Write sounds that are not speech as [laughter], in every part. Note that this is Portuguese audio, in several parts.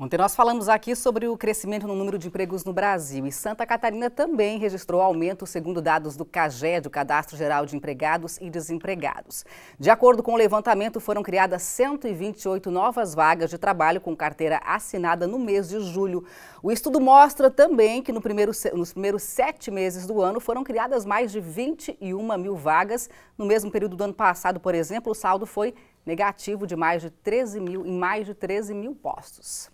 Ontem nós falamos aqui sobre o crescimento no número de empregos no Brasil e Santa Catarina também registrou aumento segundo dados do CAGED, o Cadastro Geral de Empregados e Desempregados. De acordo com o levantamento, foram criadas 128 novas vagas de trabalho com carteira assinada no mês de julho. O estudo mostra também que no primeiro, nos primeiros sete meses do ano foram criadas mais de 21 mil vagas. No mesmo período do ano passado, por exemplo, o saldo foi negativo de mais de 13 mil em mais de 13 mil postos.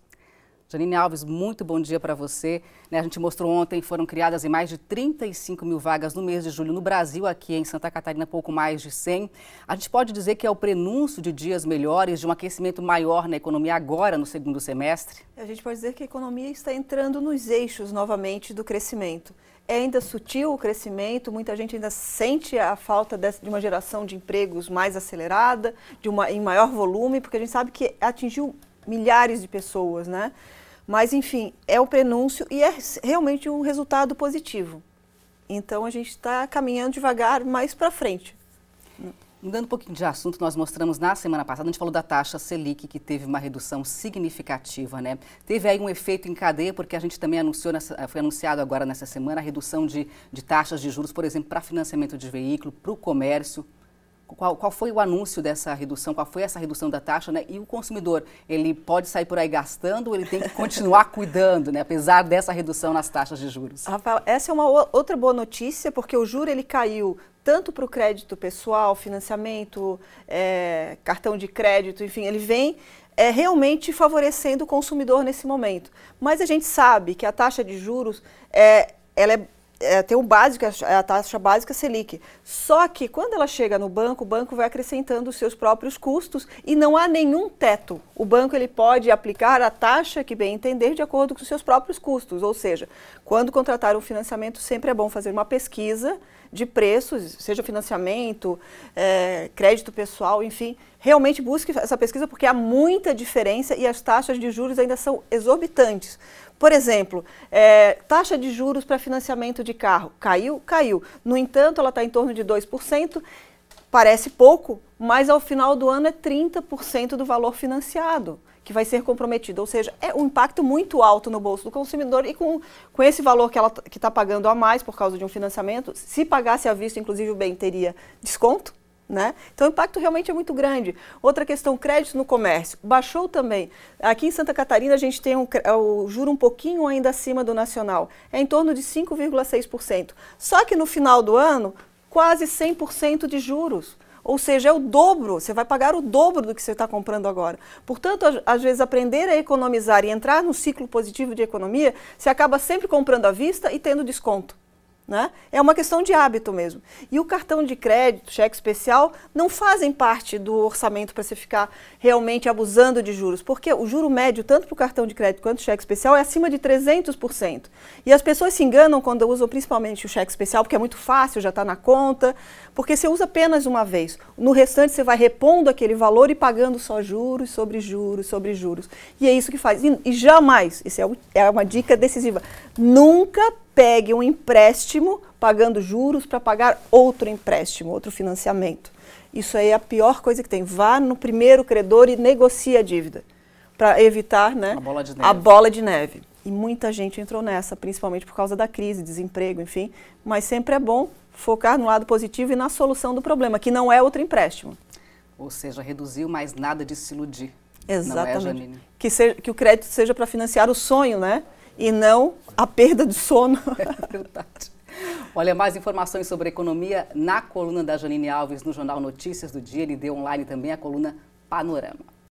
Janine Alves, muito bom dia para você. Né, a gente mostrou ontem, foram criadas em mais de 35 mil vagas no mês de julho no Brasil, aqui em Santa Catarina, pouco mais de 100. A gente pode dizer que é o prenúncio de dias melhores, de um aquecimento maior na economia agora, no segundo semestre? A gente pode dizer que a economia está entrando nos eixos novamente do crescimento. É ainda sutil o crescimento, muita gente ainda sente a falta de uma geração de empregos mais acelerada, de uma, em maior volume, porque a gente sabe que atingiu milhares de pessoas, né? Mas, enfim, é o prenúncio e é realmente um resultado positivo. Então, a gente está caminhando devagar mais para frente. Mudando um pouquinho de assunto, nós mostramos na semana passada, a gente falou da taxa Selic, que teve uma redução significativa, né? Teve aí um efeito em cadeia, porque a gente também anunciou, nessa, eh, foi anunciado agora nessa semana, a redução de, de taxas de juros, por exemplo, para financiamento de veículo, para o comércio. Qual, qual, foi o anúncio dessa redução? Qual foi essa redução da taxa? Né? E o consumidor, ele pode sair por aí gastando ou ele tem que continuar [laughs] cuidando, né? apesar dessa redução nas taxas de juros? Rafael, essa é uma outra boa notícia, porque o juro ele caiu tanto para o crédito pessoal, financiamento, é, cartão de crédito, enfim, ele vem é, realmente favorecendo o consumidor nesse momento. Mas a gente sabe que a taxa de juros é, ela é é, tem o um básico, é é a taxa básica Selic. Só que quando ela chega no banco, o banco vai acrescentando os seus próprios custos e não há nenhum teto. O banco ele pode aplicar a taxa que bem entender de acordo com os seus próprios custos. Ou seja, quando contratar um financiamento, sempre é bom fazer uma pesquisa de preços, seja financiamento, é, crédito pessoal, enfim, realmente busque essa pesquisa porque há muita diferença e as taxas de juros ainda são exorbitantes. Por exemplo, é, taxa de juros para financiamento de carro caiu? Caiu. No entanto, ela está em torno de 2%. Parece pouco, mas ao final do ano é 30% do valor financiado que vai ser comprometido. Ou seja, é um impacto muito alto no bolso do consumidor e com, com esse valor que ela tá, que está pagando a mais por causa de um financiamento, se pagasse a vista, inclusive o bem teria desconto. Né? Então o impacto realmente é muito grande. Outra questão, crédito no comércio. Baixou também. Aqui em Santa Catarina a gente tem um, é o juro um pouquinho ainda acima do nacional. É em torno de 5,6%. Só que no final do ano, quase 100% de juros. Ou seja, é o dobro, você vai pagar o dobro do que você está comprando agora. Portanto, às vezes, aprender a economizar e entrar no ciclo positivo de economia, você acaba sempre comprando à vista e tendo desconto. Né? É uma questão de hábito mesmo. E o cartão de crédito, cheque especial, não fazem parte do orçamento para você ficar realmente abusando de juros, porque o juro médio, tanto para o cartão de crédito quanto o cheque especial, é acima de 300%. E as pessoas se enganam quando usam principalmente o cheque especial, porque é muito fácil, já está na conta, porque você usa apenas uma vez. No restante, você vai repondo aquele valor e pagando só juros sobre juros sobre juros. E é isso que faz. E, e jamais, isso é, é uma dica decisiva, nunca pegue um empréstimo pagando juros para pagar outro empréstimo, outro financiamento. Isso aí é a pior coisa que tem. Vá no primeiro credor e negocie a dívida para evitar né, a bola, a, bola de neve. E muita gente entrou nessa, principalmente por causa da crise, desemprego, enfim. Mas sempre é bom focar no lado positivo e na solução do problema, que não é outro empréstimo. Ou seja, reduziu, mas nada de se iludir. É, Exatamente. É, que, seja, que o crédito seja para financiar o sonho, né? e não a perda de sono. [laughs] É verdade. Olha, mais informações sobre economia na coluna da Janine Alves no Jornal Notícias do Dia. Ele deu online também a coluna Panorama.